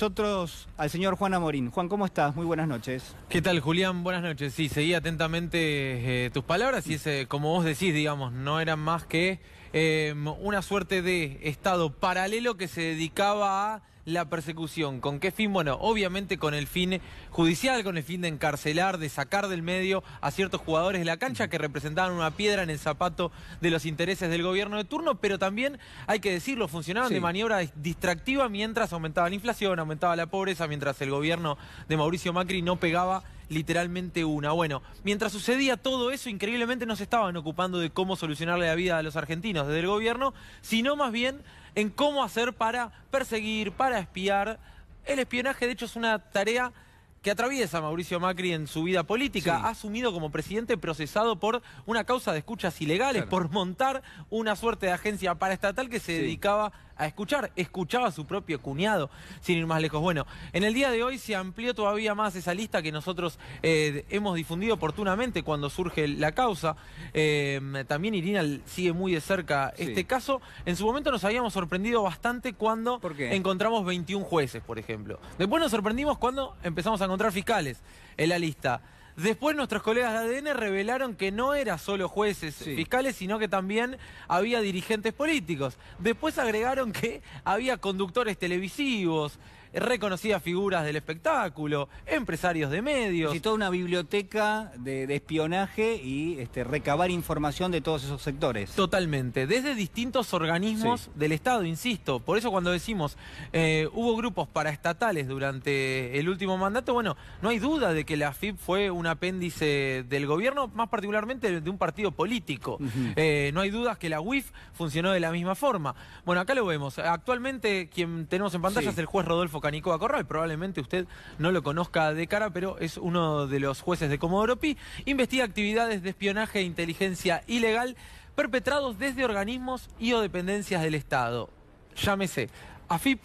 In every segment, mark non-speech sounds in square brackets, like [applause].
Nosotros al señor Juan Amorín. Juan, ¿cómo estás? Muy buenas noches. ¿Qué tal, Julián? Buenas noches. Sí, seguí atentamente eh, tus palabras y ese, como vos decís, digamos, no eran más que eh, una suerte de estado paralelo que se dedicaba a la persecución. ¿Con qué fin? Bueno, obviamente con el fin judicial, con el fin de encarcelar, de sacar del medio a ciertos jugadores de la cancha que representaban una piedra en el zapato de los intereses del gobierno de turno, pero también, hay que decirlo, funcionaban de maniobra distractiva mientras aumentaba la inflación, aumentaba la pobreza, mientras el gobierno de Mauricio Macri no pegaba literalmente una. Bueno, mientras sucedía todo eso, increíblemente no se estaban ocupando de cómo solucionarle la vida a los argentinos desde el gobierno, sino más bien en cómo hacer para perseguir, para espiar. El espionaje, de hecho, es una tarea que atraviesa Mauricio Macri en su vida política. Ha asumido como presidente procesado por una causa de escuchas ilegales, por montar una suerte de agencia paraestatal que se dedicaba a escuchar. Escuchaba a su propio cuñado, sin ir más lejos. Bueno, en el día de hoy se amplió todavía más esa lista que nosotros eh, hemos difundido oportunamente cuando surge la causa. Eh, también Irina sigue muy de cerca este caso. En su momento nos habíamos sorprendido bastante cuando encontramos 21 jueces, por ejemplo. Después nos sorprendimos cuando empezamos a encontrar fiscales en la lista. Después nuestros colegas de ADN revelaron que no era solo jueces fiscales, sino que también había dirigentes políticos. Después agregaron que había conductores televisivos, reconocidas figuras del espectáculo, empresarios de medios. Y toda una biblioteca de, espionaje y este, recabar información de todos esos sectores. Totalmente, desde distintos organismos del Estado, insisto. Por eso cuando decimos, eh, hubo grupos paraestatales durante el último mandato, bueno, no hay duda de que la FIP fue un apéndice del gobierno, más particularmente de un partido político. Eh, no hay dudas que la UIF funcionó de la misma forma. Bueno, acá lo vemos. Actualmente quien tenemos en pantalla es el juez Rodolfo ...Canicoa Corral, probablemente usted no lo conozca de cara, pero es uno de los jueces de Comodoro Pi, investiga actividades de espionaje e inteligencia ilegal perpetrados desde organismos y o dependencias del Estado. Llámese AFIP,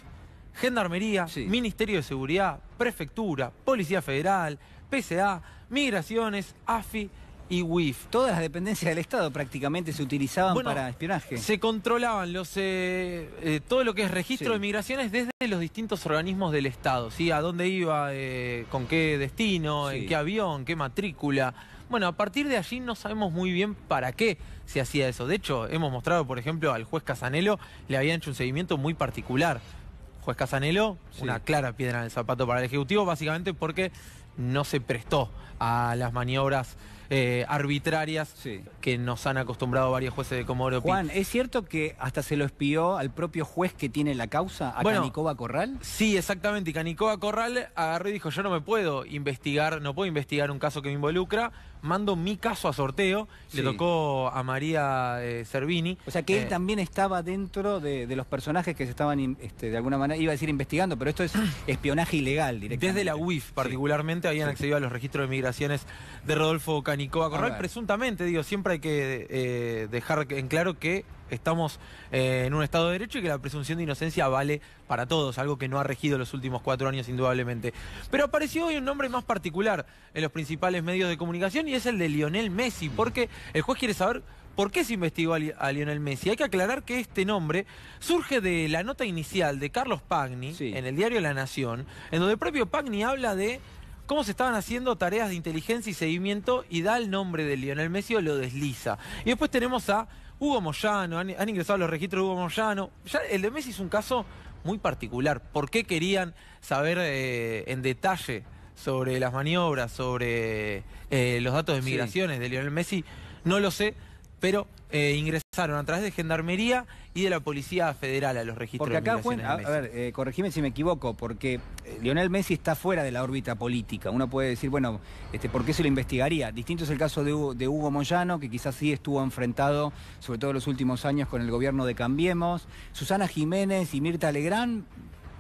Gendarmería, Ministerio de Seguridad, Prefectura, Policía Federal, PSA, Migraciones, AFI, Todas las dependencias del Estado prácticamente se utilizaban para espionaje. Se controlaban los eh, eh, todo lo que es registro de migraciones desde los distintos organismos del Estado, ¿sí? A dónde iba, eh, con qué destino, en qué avión, qué matrícula. Bueno, a partir de allí no sabemos muy bien para qué se hacía eso. De hecho, hemos mostrado, por ejemplo, al juez Casanelo le habían hecho un seguimiento muy particular. Juez Casanelo, una clara piedra en el zapato para el Ejecutivo, básicamente porque no se prestó a las maniobras eh, arbitrarias que nos han acostumbrado varios jueces de Comodoro Juan, ¿es cierto que hasta se lo espió al propio juez que tiene la causa, a Canicoba Corral? Sí, exactamente. Y Canicoba Corral agarró y dijo, yo no me puedo investigar, no puedo investigar un caso que me involucra mando mi caso a sorteo, le tocó a María Cervini. Eh, o sea que él eh, también estaba dentro de, los personajes que se estaban, este, de alguna manera, iba a decir investigando, pero esto es [clears throat] espionaje ilegal directamente. Desde la UIF particularmente habían accedido a los registros de migraciones de Rodolfo Canicoa Corral, ah, presuntamente, digo, siempre hay que eh, dejar en claro que estamos eh, en un Estado de Derecho y que la presunción de inocencia vale para todos, algo que no ha regido los últimos cuatro años indudablemente. Pero apareció hoy un nombre más particular en los principales medios de comunicación y es el de Lionel Messi, porque el juez quiere saber ¿Por qué se investigó a, Lionel Messi? Hay que aclarar que este nombre surge de la nota inicial de Carlos Pagni en el diario La Nación, en donde el propio Pagni habla de cómo se estaban haciendo tareas de inteligencia y seguimiento y da el nombre de Lionel Messi o lo desliza. Y después tenemos a Hugo Moyano, han, ingresado los registros de Hugo Moyano. el de Messi es un caso muy particular. ¿Por qué querían saber eh, en detalle sobre las maniobras, sobre eh, los datos de migraciones de Lionel Messi? No lo sé pero eh, ingresaron a través de Gendarmería y de la Policía Federal a los registros porque acá de a, ver, eh, corregime si me equivoco, porque eh, Lionel Messi está fuera de la órbita política. Uno puede decir, bueno, este, ¿por qué se lo investigaría? Distinto es el caso de, Hugo Moyano, que quizás sí estuvo enfrentado, sobre todo en los últimos años, con el gobierno de Cambiemos. Susana Jiménez y Mirta Legrand,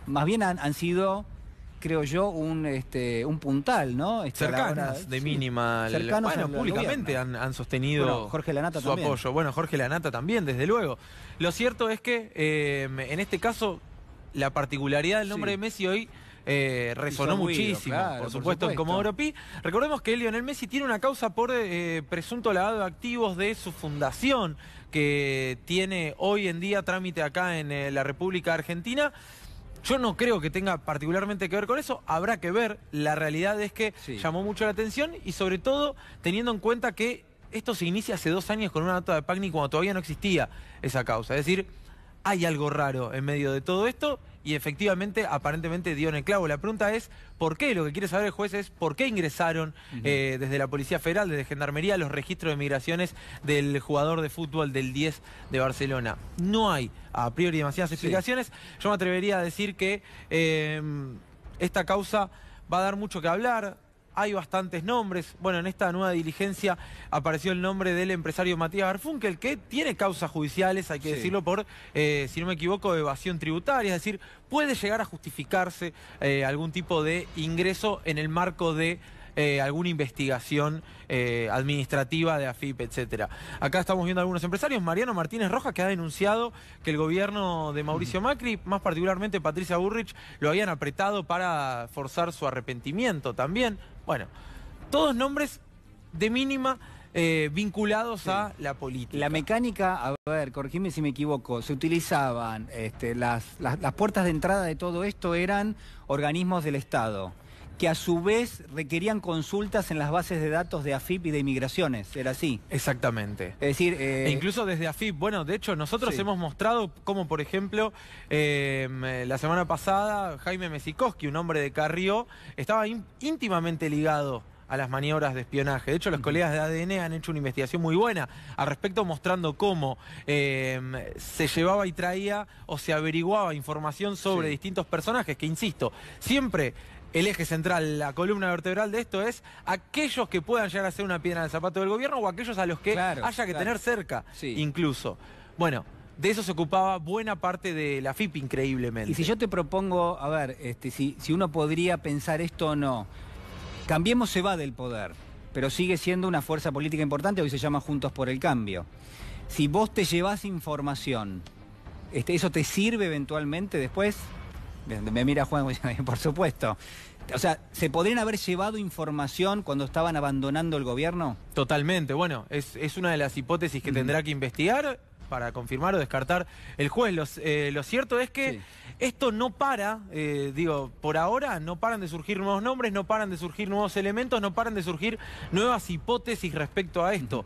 más bien han sido creo yo, un, este, un puntal, ¿no? Este, Cercanas, de mínima. Cercanos bueno, públicamente han, sostenido Jorge Lanata su apoyo. Bueno, Jorge Lanata también, desde luego. Lo cierto es que em, en este caso, la particularidad del nombre de Messi hoy. Eh, resonó muchísimo, por, supuesto, como Oropi Recordemos que Lionel Messi tiene una causa por eh, presunto lavado de activos de su fundación, que tiene hoy en día trámite acá en eh, la República Argentina. Yo no creo que tenga particularmente que ver con eso, habrá que ver. La realidad es que llamó mucho la atención y sobre todo teniendo en cuenta que esto se inicia hace dos años con una nota de Pagni cuando todavía no existía esa causa. Es decir, hay algo raro en medio de todo esto y efectivamente, aparentemente dio en el clavo. La pregunta es, ¿por qué? Lo que quiere saber el juez es por qué ingresaron eh, desde la Policía Federal, desde Gendarmería, los registros de migraciones del jugador de fútbol del 10 de Barcelona. No hay a priori demasiadas explicaciones. Yo me atrevería a decir que eh, esta causa va a dar mucho que hablar hay bastantes nombres. Bueno, en esta nueva diligencia apareció el nombre del empresario Matías Garfunkel, que tiene causas judiciales, hay que decirlo, por, eh, si no me equivoco, evasión tributaria. Es decir, puede llegar a justificarse eh, algún tipo de ingreso en el marco de eh, alguna investigación eh, administrativa de AFIP, etcétera. Acá estamos viendo algunos empresarios. Mariano Martínez Rojas, que ha denunciado que el gobierno de Mauricio Macri, más particularmente Patricia Burrich, lo habían apretado para forzar su arrepentimiento también. Bueno, todos nombres de mínima eh, vinculados a la política. La mecánica, a ver, corregime si me equivoco, se utilizaban, este, las puertas de entrada de todo esto eran organismos del Estado que a su vez requerían consultas en las bases de datos de AFIP y de inmigraciones. ¿Era así? Exactamente. Es decir... Eh, e incluso desde AFIP, bueno, de hecho nosotros hemos mostrado cómo, por ejemplo, em, eh, la semana pasada Jaime Mesikoski, un hombre de Carrió, estaba íntimamente ligado a las maniobras de espionaje. De hecho, los colegas de ADN han hecho una investigación muy buena al respecto, mostrando cómo em, se llevaba y traía o se averiguaba información sobre distintos personajes, que insisto, siempre el eje central, la columna vertebral de esto es aquellos que puedan llegar a ser una piedra en el zapato del gobierno o aquellos a los que haya que tener cerca, incluso. Bueno, de eso se ocupaba buena parte de la FIP, increíblemente. Y si yo te propongo, a ver, este, si, uno podría pensar esto o no, Cambiemos se va del poder, pero sigue siendo una fuerza política importante, hoy se llama Juntos por el Cambio. Si vos te llevas información, este, ¿eso te sirve eventualmente después? Me mira Juan, [laughs] por supuesto. O sea, ¿se podrían haber llevado información cuando estaban abandonando el gobierno? Totalmente. Bueno, es, una de las hipótesis que mm. tendrá que investigar para confirmar o descartar el juez. Eh, lo cierto es que esto no para, eh, digo, por ahora no paran de surgir nuevos nombres, no paran de surgir nuevos elementos, no paran de surgir nuevas hipótesis respecto a esto.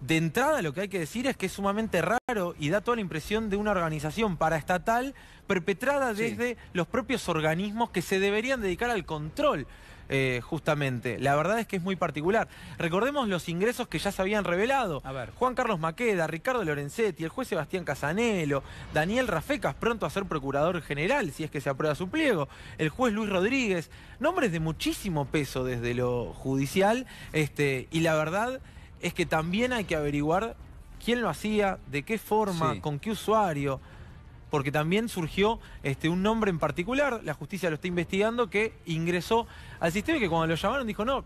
De entrada lo que hay que decir es que es sumamente raro y da toda la impresión de una organización paraestatal perpetrada desde los propios organismos que se deberían dedicar al control. Eh, justamente, la verdad es que es muy particular. Recordemos los ingresos que ya se habían revelado. A ver. Juan Carlos Maqueda, Ricardo Lorenzetti, el juez Sebastián Casanelo, Daniel Rafecas, pronto a ser procurador general, si es que se aprueba su pliego, el juez Luis Rodríguez, nombres de muchísimo peso desde lo judicial, este, y la verdad es que también hay que averiguar quién lo hacía, de qué forma, con qué usuario, porque también surgió este, un nombre en particular, la justicia lo está investigando, que ingresó al sistema y que cuando lo llamaron dijo, no,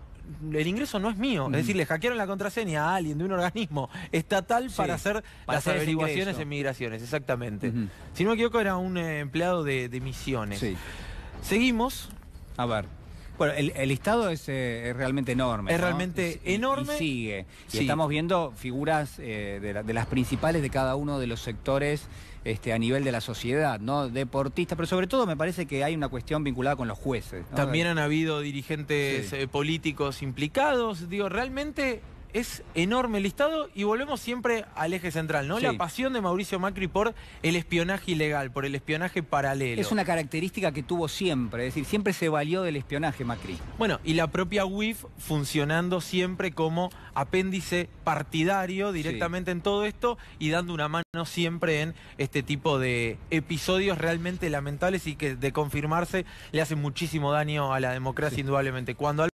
el ingreso no es mío. Es mm. decir, le hackearon la contraseña a alguien de un organismo estatal para hacer las averiguaciones en migraciones, exactamente. Si no me equivoco, era un eh, empleado de, misiones. Seguimos. A ver. Bueno, el, el listado es, eh, realmente enorme. Es realmente enorme. Y sigue. Y estamos viendo figuras eh, de, las principales de cada uno de los sectores este, a nivel de la sociedad, ¿no? Deportistas, pero sobre todo me parece que hay una cuestión vinculada con los jueces. También han habido dirigentes eh, políticos implicados. Digo, realmente es enorme el listado y volvemos siempre al eje central, ¿no? La pasión de Mauricio Macri por el espionaje ilegal, por el espionaje paralelo. Es una característica que tuvo siempre, es decir, siempre se valió del espionaje Macri. Bueno, y la propia UIF funcionando siempre como apéndice partidario directamente en todo esto y dando una mano siempre en este tipo de episodios realmente lamentables y que de confirmarse le hacen muchísimo daño a la democracia indudablemente. Cuando